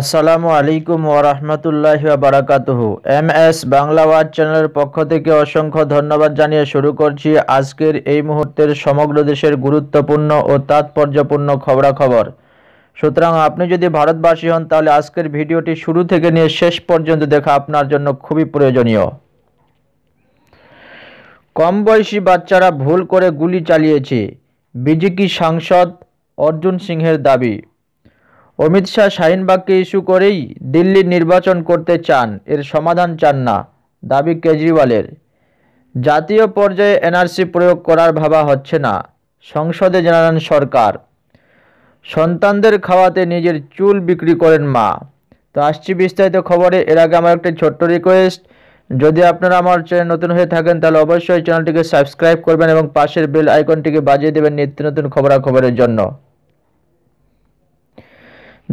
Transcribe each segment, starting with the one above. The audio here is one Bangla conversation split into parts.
আসসালামু আলাইকুম ওরহমতুল্লাহ বারাকাতুহ এম এস বাংলা চ্যানেলের পক্ষ থেকে অসংখ্য ধন্যবাদ জানিয়ে শুরু করছি আজকের এই মুহূর্তের সমগ্র দেশের গুরুত্বপূর্ণ ও তাৎপর্যপূর্ণ খবরাখবর সুতরাং আপনি যদি ভারতবাসী হন তাহলে আজকের ভিডিওটি শুরু থেকে নিয়ে শেষ পর্যন্ত দেখা আপনার জন্য খুবই প্রয়োজনীয় কম বয়সী বাচ্চারা ভুল করে গুলি চালিয়েছে বিজেপি সাংসদ অর্জুন সিংহের দাবি অমিত শাহ শাহিনবাগকে ইস্যু করেই দিল্লির নির্বাচন করতে চান এর সমাধান চান না দাবি কেজরিওয়ালের জাতীয় পর্যায়ে এনআরসি প্রয়োগ করার ভাবা হচ্ছে না সংসদে জানান সরকার সন্তানদের খাওয়াতে নিজের চুল বিক্রি করেন মা তো আসছি বিস্তারিত খবরে এর আগে আমার একটি ছোট্ট রিকোয়েস্ট যদি আপনারা আমার চ্যানেল নতুন হয়ে থাকেন তাহলে অবশ্যই চ্যানেলটিকে সাবস্ক্রাইব করবেন এবং পাশের বেল আইকনটিকে বাজিয়ে দেবেন নিত্য নতুন খবরাখবরের জন্য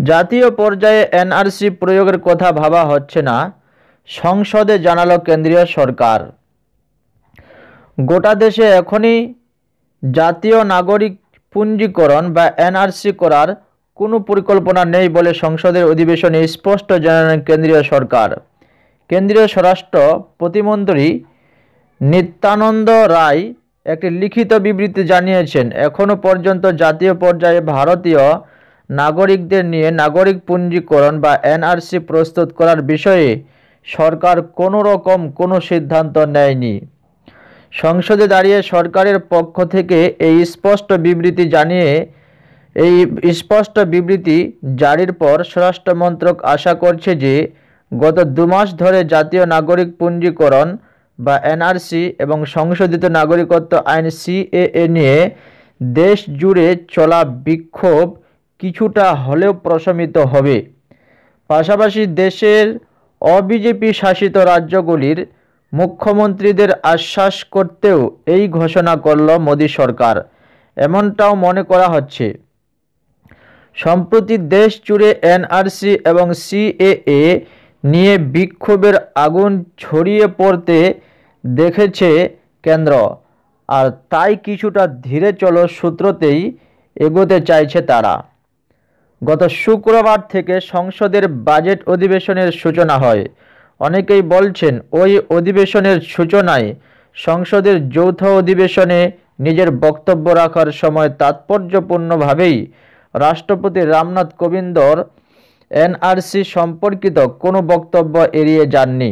জাতীয় পর্যায়ে এনআরসি প্রয়োগের কথা ভাবা হচ্ছে না সংসদে জানালো কেন্দ্রীয় সরকার গোটা দেশে এখনই জাতীয় নাগরিক পুঞ্জীকরণ বা এনআরসি করার কোনো পরিকল্পনা নেই বলে সংসদের অধিবেশনে স্পষ্ট জানালেন কেন্দ্রীয় সরকার কেন্দ্রীয় স্বরাষ্ট্র প্রতিমন্ত্রী নিত্যানন্দ রায় একটি লিখিত বিবৃতি জানিয়েছেন এখনও পর্যন্ত জাতীয় পর্যায়ে ভারতীয় নাগরিকদের নিয়ে নাগরিক পুঞ্জিকরণ বা এনআরসি প্রস্তুত করার বিষয়ে সরকার কোনো রকম কোনো সিদ্ধান্ত নেয়নি সংসদে দাঁড়িয়ে সরকারের পক্ষ থেকে এই স্পষ্ট বিবৃতি জানিয়ে এই স্পষ্ট বিবৃতি জারির পর স্বরাষ্ট্রমন্ত্রক আশা করছে যে গত দুমাস ধরে জাতীয় নাগরিক পুঞ্জিকরণ বা এনআরসি এবং সংশোধিত নাগরিকত্ব আইন সিএএ নিয়ে দেশ জুড়ে চলা বিক্ষোভ কিছুটা হলেও প্রশমিত হবে পাশাপাশি দেশের অবিজেপি শাসিত রাজ্যগুলির মুখ্যমন্ত্রীদের আশ্বাস করতেও এই ঘোষণা করল মোদী সরকার এমনটাও মনে করা হচ্ছে সম্প্রতি দেশ জুড়ে এনআরসি এবং সিএএ নিয়ে বিক্ষোভের আগুন ছড়িয়ে পড়তে দেখেছে কেন্দ্র আর তাই কিছুটা ধীরে চলো সূত্রতেই এগোতে চাইছে তারা গত শুক্রবার থেকে সংসদের বাজেট অধিবেশনের সূচনা হয় অনেকেই বলছেন ওই অধিবেশনের সূচনায় সংসদের যৌথ অধিবেশনে নিজের বক্তব্য রাখার সময় তাৎপর্যপূর্ণভাবেই রাষ্ট্রপতি রামনাথ কোবিন্দর এনআরসি সম্পর্কিত কোনো বক্তব্য এড়িয়ে যাননি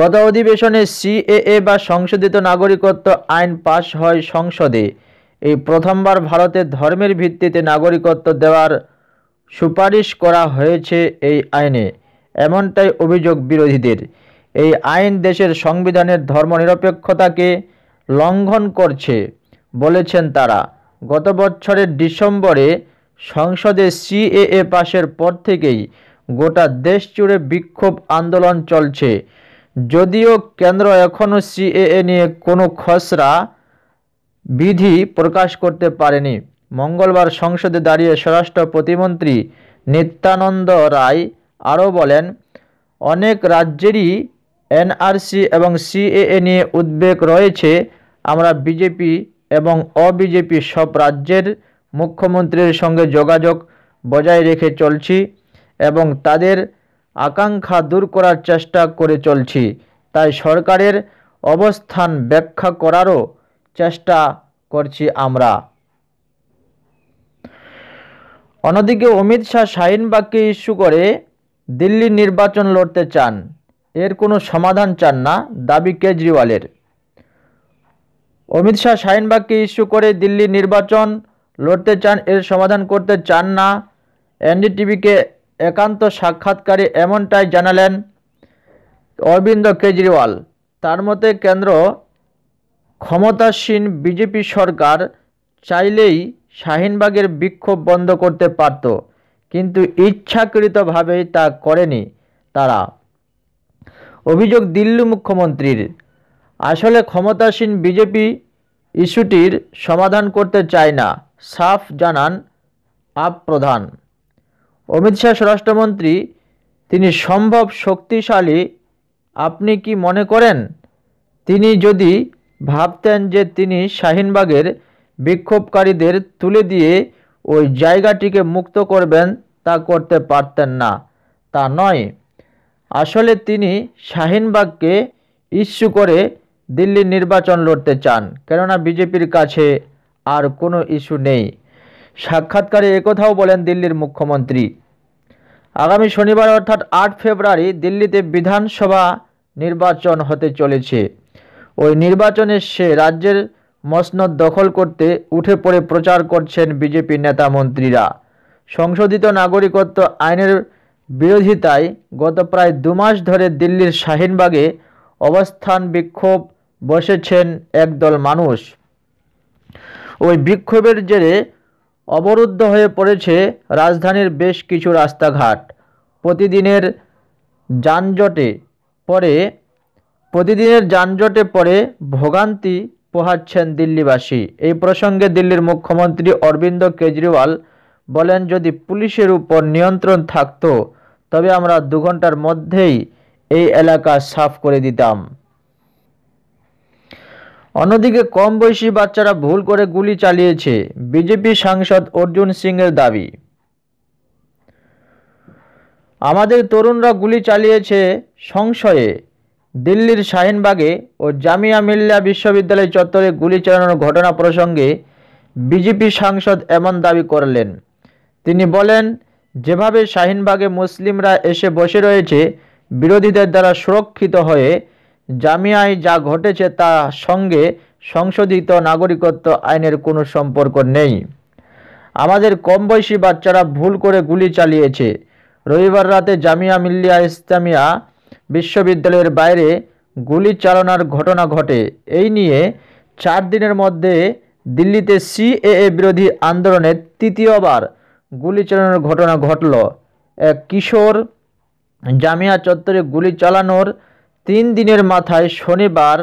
গত অধিবেশনে সিএএ বা সংশোধিত নাগরিকত্ব আইন পাশ হয় সংসদে এই প্রথমবার ভারতে ধর্মের ভিত্তিতে নাগরিকত্ব দেওয়ার সুপারিশ করা হয়েছে এই আইনে এমনটাই অভিযোগ বিরোধীদের এই আইন দেশের সংবিধানের ধর্মনিরপেক্ষতাকে লঙ্ঘন করছে বলেছেন তারা গত বছরের ডিসেম্বরে সংসদে সিএএ পাশের পর থেকেই গোটা দেশ জুড়ে বিক্ষোভ আন্দোলন চলছে যদিও কেন্দ্র এখনও সিএএ নিয়ে কোনো খসড়া বিধি প্রকাশ করতে পারেনি মঙ্গলবার সংসদে দাঁড়িয়ে স্বরাষ্ট্র প্রতিমন্ত্রী নিত্যানন্দ রায় আরও বলেন অনেক রাজ্যেরই এনআরসি এবং সিএএ নিয়ে উদ্বেগ রয়েছে আমরা বিজেপি এবং অবিজেপি সব রাজ্যের মুখ্যমন্ত্রীর সঙ্গে যোগাযোগ বজায় রেখে চলছি এবং তাদের আকাঙ্ক্ষা দূর করার চেষ্টা করে চলছি তাই সরকারের অবস্থান ব্যাখ্যা করারও চেষ্টা করছি আমরা অন্যদিকে অমিত শাহ শাহিনবাগকে ইস্যু করে দিল্লি নির্বাচন লড়তে চান এর কোনো সমাধান চান না দাবি কেজরিওয়ালের অমিত শাহ শাহিনবাগকে ইস্যু করে দিল্লি নির্বাচন লড়তে চান এর সমাধান করতে চান না এনডিটিভিকে একান্ত সাক্ষাৎকারে এমনটাই জানালেন অরবিন্দ কেজরিওয়াল তার মতে কেন্দ্র ক্ষমতাসীন বিজেপি সরকার চাইলেই শাহিনবাগের বিক্ষোভ বন্ধ করতে পারত কিন্তু ইচ্ছাকৃতভাবেই তা করেনি তারা অভিযোগ দিল্লি মুখ্যমন্ত্রীর আসলে ক্ষমতাসীন বিজেপি ইস্যুটির সমাধান করতে চায় না সাফ জানান আপ প্রধান অমিত শাহ স্বরাষ্ট্রমন্ত্রী তিনি সম্ভব শক্তিশালী আপনি কি মনে করেন তিনি যদি ভাবতেন যে তিনি শাহিনবাগের বিক্ষোভকারীদের তুলে দিয়ে ওই জায়গাটিকে মুক্ত করবেন তা করতে পারতেন না তা নয় আসলে তিনি শাহিনবাগকে ইস্যু করে দিল্লির নির্বাচন লড়তে চান কেননা বিজেপির কাছে আর কোনো ইস্যু নেই সাক্ষাৎকারে একথাও বলেন দিল্লির মুখ্যমন্ত্রী আগামী শনিবার অর্থাৎ আট ফেব্রুয়ারি দিল্লিতে বিধানসভা নির্বাচন হতে চলেছে ওই নির্বাচনে সে রাজ্যের মসনদ দখল করতে উঠে পড়ে প্রচার করছেন বিজেপি নেতা মন্ত্রীরা সংশোধিত নাগরিকত্ব আইনের বিরোধিতায় গত প্রায় দু মাস ধরে দিল্লির শাহিনবাগে অবস্থান বিক্ষোভ বসেছেন একদল মানুষ ওই বিক্ষোভের জেরে অবরুদ্ধ হয়ে পড়েছে রাজধানীর বেশ কিছু রাস্তাঘাট প্রতিদিনের যানজটে পরে প্রতিদিনের যানজটে পরে ভোগান্তি পোহাচ্ছেন দিল্লিবাসী এই প্রসঙ্গে দিল্লির মুখ্যমন্ত্রী অরবিন্দ কেজরিওয়াল বলেন যদি পুলিশের উপর নিয়ন্ত্রণ থাকতো তবে আমরা দু ঘন্টার মধ্যেই এই এলাকা সাফ করে দিতাম অন্যদিকে কম বয়সী বাচ্চারা ভুল করে গুলি চালিয়েছে বিজেপি সাংসদ অর্জুন সিংয়ের দাবি আমাদের তরুণরা গুলি চালিয়েছে সংশয়ে দিল্লির শাহিনবাগে ও জামিয়া মিল্লা বিশ্ববিদ্যালয় চত্বরে গুলি চালানোর ঘটনা প্রসঙ্গে বিজেপি সাংসদ এমন দাবি করলেন তিনি বলেন যেভাবে শাহিনবাগে মুসলিমরা এসে বসে রয়েছে বিরোধীদের দ্বারা সুরক্ষিত হয়ে জামিয়ায় যা ঘটেছে তা সঙ্গে সংশোধিত নাগরিকত্ব আইনের কোনো সম্পর্ক নেই আমাদের কম বয়সী বাচ্চারা ভুল করে গুলি চালিয়েছে রবিবার রাতে জামিয়া মিল্লিয়া ইসলামিয়া বিশ্ববিদ্যালয়ের বাইরে গুলি চালানোর ঘটনা ঘটে এই নিয়ে চার দিনের মধ্যে দিল্লিতে সিএএ বিরোধী আন্দোলনে তৃতীয়বার গুলি চালানোর ঘটনা ঘটল এক কিশোর জামিয়া চত্বরে গুলি চালানোর তিন দিনের মাথায় শনিবার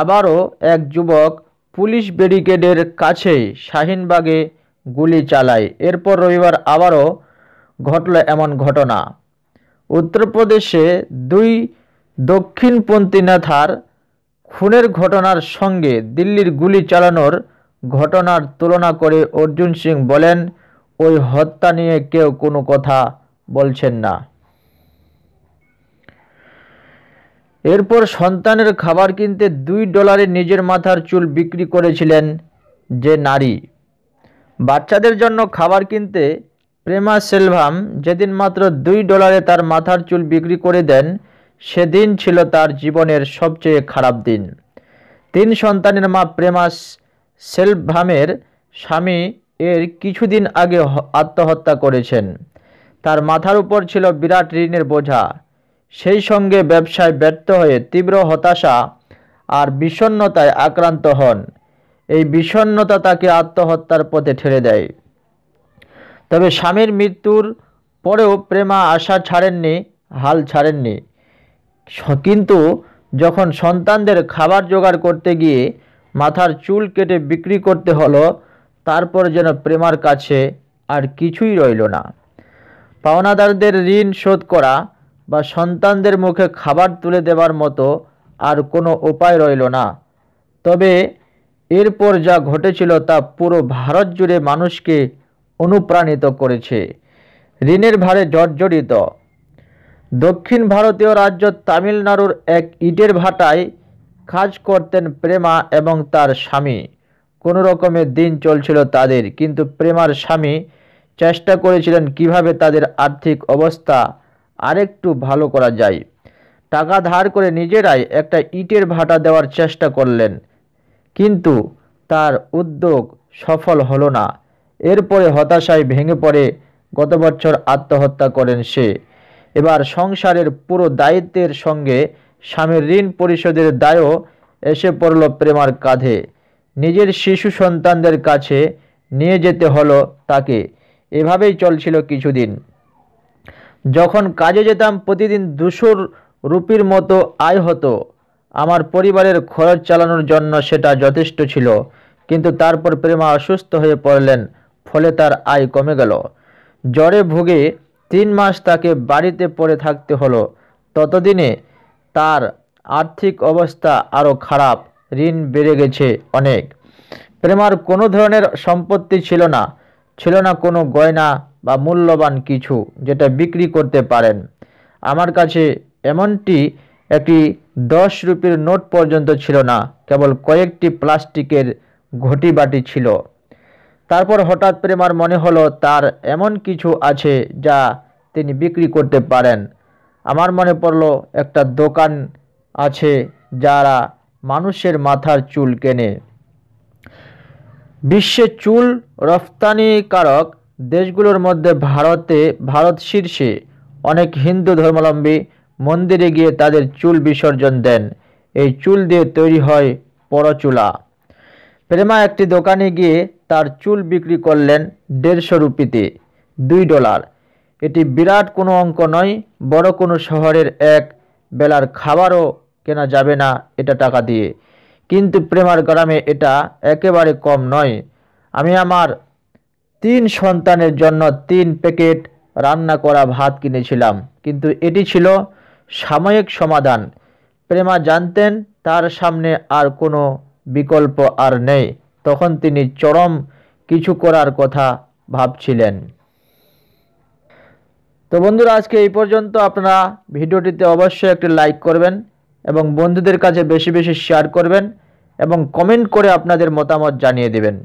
আবারও এক যুবক পুলিশ ব্যারিকেডের কাছেই শাহিনবাগে গুলি চালায় এরপর রবিবার আবারও ঘটল এমন ঘটনা উত্তরপ্রদেশে দুই দক্ষিণপন্থী নেতার খুনের ঘটনার সঙ্গে দিল্লির গুলি চালানোর ঘটনার তুলনা করে অর্জুন সিং বলেন ওই হত্যা নিয়ে কেউ কোনো কথা বলছেন না এরপর সন্তানের খাবার কিনতে দুই ডলারে নিজের মাথার চুল বিক্রি করেছিলেন যে নারী বাচ্চাদের জন্য খাবার কিনতে প্রেমা সেলভাম যেদিন মাত্র দুই ডলারে তার মাথার চুল বিক্রি করে দেন সেদিন ছিল তার জীবনের সবচেয়ে খারাপ দিন তিন সন্তানের মা প্রেমা সেলভামের স্বামী এর কিছুদিন আগে আত্মহত্যা করেছেন তার মাথার উপর ছিল বিরাট ঋণের বোঝা সেই সঙ্গে ব্যবসায় ব্যর্থ হয়ে তীব্র হতাশা আর বিষণ্নতায় আক্রান্ত হন এই বিষণ্নতা তাকে আত্মহত্যার পথে ঠেলে দেয় তবে স্বামীর মৃত্যুর পরেও প্রেমা আশা ছাড়েননি হাল ছাড়েননি কিন্তু যখন সন্তানদের খাবার জোগাড় করতে গিয়ে মাথার চুল কেটে বিক্রি করতে হলো তারপর যেন প্রেমার কাছে আর কিছুই রইল না পাওনাদারদের ঋণ শোধ করা বা সন্তানদের মুখে খাবার তুলে দেওয়ার মতো আর কোনো উপায় রইল না তবে এরপর যা ঘটেছিল তা পুরো ভারত জুড়ে মানুষকে অনুপ্রাণিত করেছে ঋণের ভারে জর্জরিত দক্ষিণ ভারতীয় রাজ্য তামিলনাড়ুর এক ইটের ভাটায় কাজ করতেন প্রেমা এবং তার স্বামী কোনো রকমের দিন চলছিল তাদের কিন্তু প্রেমার স্বামী চেষ্টা করেছিলেন কিভাবে তাদের আর্থিক অবস্থা আরেকটু ভালো করা যায় টাকা ধার করে নিজেরাই একটা ইটের ভাটা দেওয়ার চেষ্টা করলেন কিন্তু তার উদ্যোগ সফল হলো না এরপরে হতাশায় ভেঙে পড়ে গত বছর আত্মহত্যা করেন সে এবার সংসারের পুরো দায়িত্বের সঙ্গে স্বামীর ঋণ পরিশোধের দায়ও এসে পড়ল প্রেমার কাঁধে নিজের শিশু সন্তানদের কাছে নিয়ে যেতে হলো তাকে এভাবেই চলছিল কিছুদিন যখন কাজে যেতাম প্রতিদিন দুশোর রুপির মতো আয় হতো আমার পরিবারের খরচ চালানোর জন্য সেটা যথেষ্ট ছিল কিন্তু তারপর প্রেমা অসুস্থ হয়ে পড়লেন ফলে তার আয় কমে গেল জ্বরে ভুগে তিন মাস তাকে বাড়িতে পড়ে থাকতে হলো ততদিনে তার আর্থিক অবস্থা আরও খারাপ ঋণ বেড়ে গেছে অনেক প্রেমার কোনো ধরনের সম্পত্তি ছিল না ছিল না কোনো গয়না বা মূল্যবান কিছু যেটা বিক্রি করতে পারেন আমার কাছে এমনটি একটি দশ রুপির নোট পর্যন্ত ছিল না কেবল কয়েকটি প্লাস্টিকের ঘটি বাটি ছিল তারপর হঠাৎ প্রেমার মনে হলো তার এমন কিছু আছে যা তিনি বিক্রি করতে পারেন আমার মনে পড়ল একটা দোকান আছে যারা মানুষের মাথার চুল কেনে বিশ্বে চুল রফতানিকারক দেশগুলোর মধ্যে ভারতে ভারত শীর্ষে অনেক হিন্দু ধর্মাবলম্বী মন্দিরে গিয়ে তাদের চুল বিসর্জন দেন এই চুল দিয়ে তৈরি হয় পরচুলা প্রেমা একটি দোকানে গিয়ে তার চুল বিক্রি করলেন দেড়শো রুপিতে দুই ডলার এটি বিরাট কোনো অঙ্ক নয় বড় কোনো শহরের এক বেলার খাবারও কেনা যাবে না এটা টাকা দিয়ে কিন্তু প্রেমার গ্রামে এটা একেবারে কম নয় আমি আমার তিন সন্তানের জন্য তিন প্যাকেট রান্না করা ভাত কিনেছিলাম কিন্তু এটি ছিল সাময়িক সমাধান প্রেমা জানতেন তার সামনে আর কোনো বিকল্প আর নেই তখন তিনি চরম কিছু করার কথা ভাবছিলেন তো বন্ধুরা আজকে এই পর্যন্ত আপনারা ভিডিওটিতে অবশ্যই একটি লাইক করবেন এবং বন্ধুদের কাছে বেশি বেশি শেয়ার করবেন এবং কমেন্ট করে আপনাদের মতামত জানিয়ে দেবেন